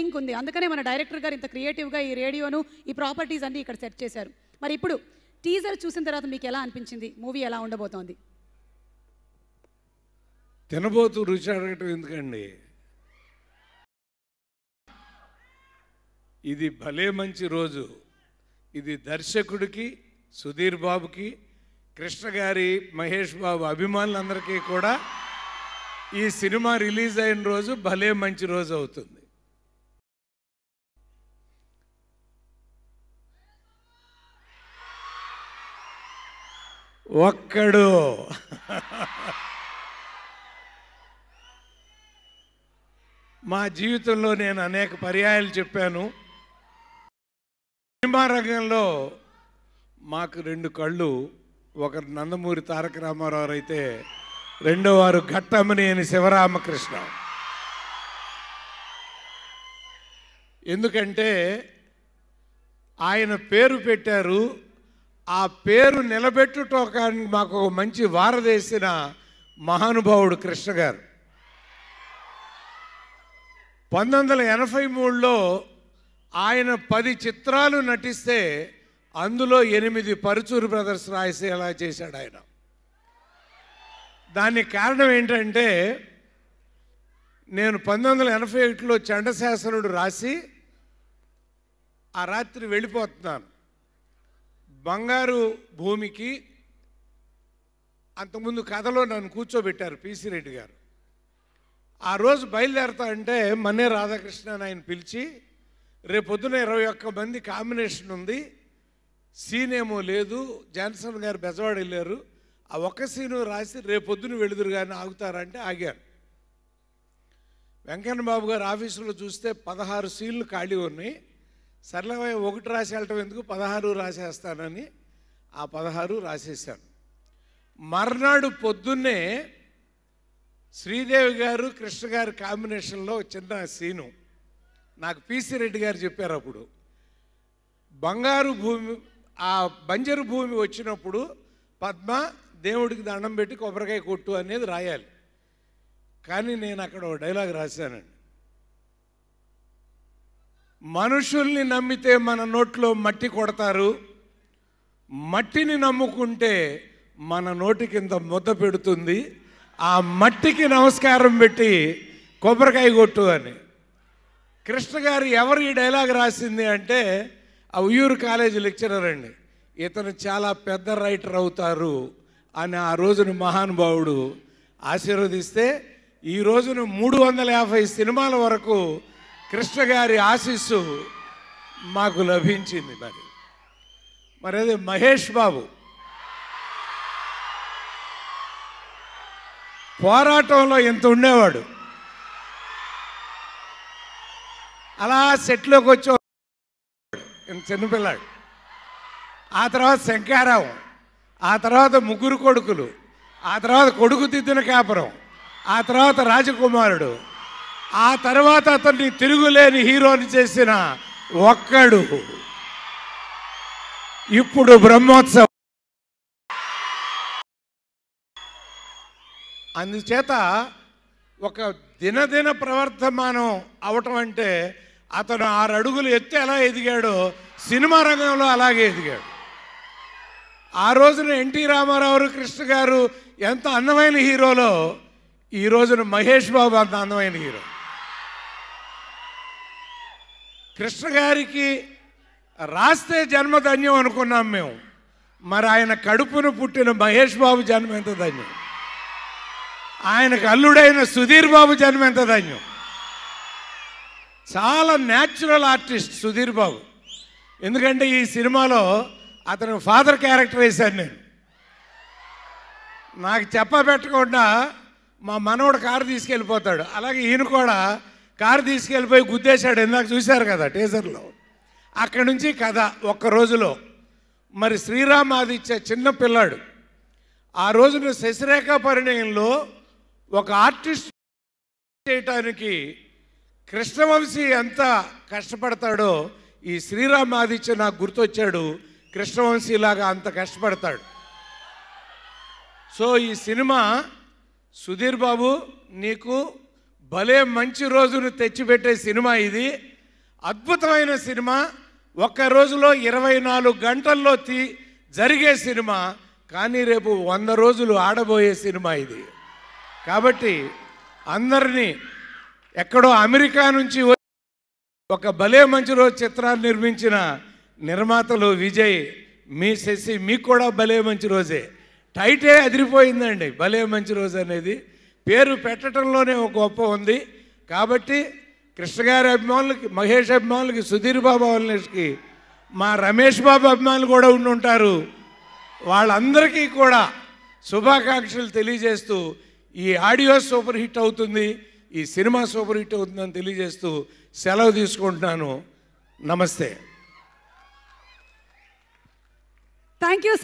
link ఉంది అందుకనే మన డైరెక్టర్ గారు ఇంత క్రియేటివ్గా ఈ రేడియోను ఈ ప్రాపర్టీస్ అన్నీ ఇక్కడ సెట్ చేశారు మరి ఇప్పుడు టీజర్ చూసిన తర్వాత మీకు ఎలా అనిపించింది మూవీ ఎలా ఉండబోతోంది తినబోతు రుచి అడగటం ఎందుకండి ఇది భలే మంచి రోజు ఇది దర్శకుడికి సుధీర్ బాబుకి కృష్ణ గారి మహేష్ బాబు అభిమానులందరికీ కూడా ఈ సినిమా రిలీజ్ అయిన రోజు భలే మంచి రోజు అవుతుంది ఒక్కడు మా జీవితంలో నేను అనేక పర్యాయాలు చెప్పాను సినిమా రంగంలో మాకు రెండు కళ్ళు ఒకరు నందమూరి తారక రామారావు అయితే రెండో వారు ఘట్టమనేని శివరామకృష్ణ ఎందుకంటే ఆయన పేరు పెట్టారు ఆ పేరు నిలబెట్టుటోకానికి మాకు మంచి వారదేసిన మహానుభావుడు కృష్ణ గారు పంతొమ్మిది వందల ఎనభై మూడులో ఆయన పది చిత్రాలు నటిస్తే అందులో ఎనిమిది పరుచూరు బ్రదర్స్ రాయసేలా చేశాడు ఆయన దానికి కారణం ఏంటంటే నేను పంతొమ్మిది వందల ఎనభై ఒకటిలో చండశాసనుడు రాసి ఆ రాత్రి వెళ్ళిపోతున్నాను బంగారు భూమికి అంతకుముందు కథలో నన్ను కూర్చోబెట్టారు పీసీ రెడ్డి గారు ఆ రోజు బయలుదేరతా అంటే మన్నే రాధాకృష్ణ ఆయన పిలిచి రేపొద్దున ఇరవై ఒక్క మంది కాంబినేషన్ ఉంది సీన్ ఏమో లేదు జాన్సన్ గారు బెజవాడ వెళ్ళారు ఆ ఒక్క సీను రాసి రేపొద్దున వెళుదురు కానీ ఆగుతారంటే ఆగాను వెంకన్న బాబు గారు ఆఫీసులో చూస్తే పదహారు సీన్లు ఖాళీ ఉన్నాయి సరళమైన ఒకటి రాసేయటం ఎందుకు పదహారు రాసేస్తానని ఆ పదహారు రాసేసాను మర్నాడు పొద్దున్నే శ్రీదేవి గారు కృష్ణ గారి కాంబినేషన్లో చిన్న సీను నాకు పీసీ రెడ్డి గారు చెప్పారు అప్పుడు బంగారు భూమి ఆ బంజరు భూమి వచ్చినప్పుడు పద్మ దేవుడికి దండం పెట్టి కొబ్బరికాయ కొట్టు అనేది రాయాలి కానీ నేను అక్కడ ఒక డైలాగ్ రాశానండి మనుషుల్ని నమ్మితే మన నోట్లో మట్టి కొడతారు మట్టిని నమ్ముకుంటే మన నోటి కింద ముద్ద పెడుతుంది ఆ మట్టికి నమస్కారం పెట్టి కొబ్బరికాయ కొట్టు అని కృష్ణ గారు ఎవరు ఈ డైలాగ్ రాసింది అంటే ఆ ఉయ్యూరు కాలేజీ లెక్చరర్ అండి ఇతను చాలా పెద్ద రైటర్ అవుతారు అని ఆ రోజున మహానుభావుడు ఆశీర్వదిస్తే ఈ రోజున మూడు వందల యాభై సినిమాల వరకు కృష్ణ గారి ఆశీస్సు మాకు లభించింది మరి మరి అదే మహేష్ బాబు పోరాటంలో ఎంత ఉండేవాడు అలా సెట్లోకి ఇంత చిన్నపిల్లాడు ఆ తర్వాత శంకారావు ఆ తర్వాత ముగ్గురు కొడుకులు ఆ తర్వాత కొడుకు దిద్దిన కాపురం ఆ తర్వాత రాజకుమారుడు ఆ తర్వాత అతన్ని తిరుగులేని హీరోని చేసిన ఒక్కడు ఇప్పుడు బ్రహ్మోత్సవం అందుచేత ఒక దినదిన ప్రవర్తమానం అవటం అంటే అతను ఆరు అడుగులు ఎత్తి ఎలా ఎదిగాడో సినిమా రంగంలో అలాగే ఎదిగాడు ఆ రోజున ఎన్టీ రామారావు కృష్ణ గారు ఎంత అందమైన హీరోలో ఈ రోజున మహేష్ బాబు అంత అందమైన హీరో కృష్ణ గారికి రాస్తే జన్మధన్యం అనుకున్నాం మేము మరి ఆయన కడుపును పుట్టిన మహేష్ బాబు జన్మ ఎంత ధన్యం ఆయనకు అల్లుడైన సుధీర్ బాబు జన్మ ఎంత ధన్యం చాలా న్యాచురల్ ఆర్టిస్ట్ సుధీర్ బాబు ఎందుకంటే ఈ సినిమాలో అతను ఫాదర్ క్యారెక్టర్ వేశాను నేను నాకు చెప్పబెట్టకుండా మా మనవడు కారు తీసుకెళ్ళిపోతాడు అలాగే ఈయన కూడా కారు తీసుకెళ్ళిపోయి గుద్దేశాడు ఇందాక చూశారు కదా టీజర్లో అక్కడి నుంచి కథ ఒక్క రోజులో మరి శ్రీరామాదిత్య చిన్న పిల్లాడు ఆ రోజున శశిరేఖ పరిణయంలో ఒక ఆర్టిస్ట్ చేయటానికి కృష్ణవంశీ ఎంత కష్టపడతాడో ఈ శ్రీరామాదిత్య నాకు గుర్తొచ్చాడు కృష్ణవంశీలాగా అంత కష్టపడతాడు సో ఈ సినిమా సుధీర్ బాబు నీకు భలే మంచి రోజును తెచ్చిపెట్టే సినిమా ఇది అద్భుతమైన సినిమా ఒక్క రోజులో ఇరవై నాలుగు గంటల్లో తీ జరిగే సినిమా కానీ రేపు వంద రోజులు ఆడబోయే సినిమా ఇది కాబట్టి అందరినీ ఎక్కడో అమెరికా నుంచి ఒక భలే మంచి రోజు చిత్రాన్ని నిర్మించిన నిర్మాతలు విజయ్ మీ శశి మీకు కూడా భలే మంచి రోజే టైటే అదిరిపోయిందండి భలే మంచి రోజు అనేది పేరు పెట్టడంలోనే ఒక గొప్ప ఉంది కాబట్టి కృష్ణగారి అభిమానులకి మహేష్ అభిమానులకి సుధీర్ బాబు అభిమానులకి మా రమేష్ బాబు అభిమానులు కూడా ఉండి ఉంటారు వాళ్ళందరికీ కూడా శుభాకాంక్షలు తెలియజేస్తూ ఈ ఆడియో సూపర్ హిట్ అవుతుంది ఈ సినిమా సూపర్ హిట్ అవుతుందని తెలియజేస్తూ సెలవు తీసుకుంటున్నాను నమస్తే థ్యాంక్ యూ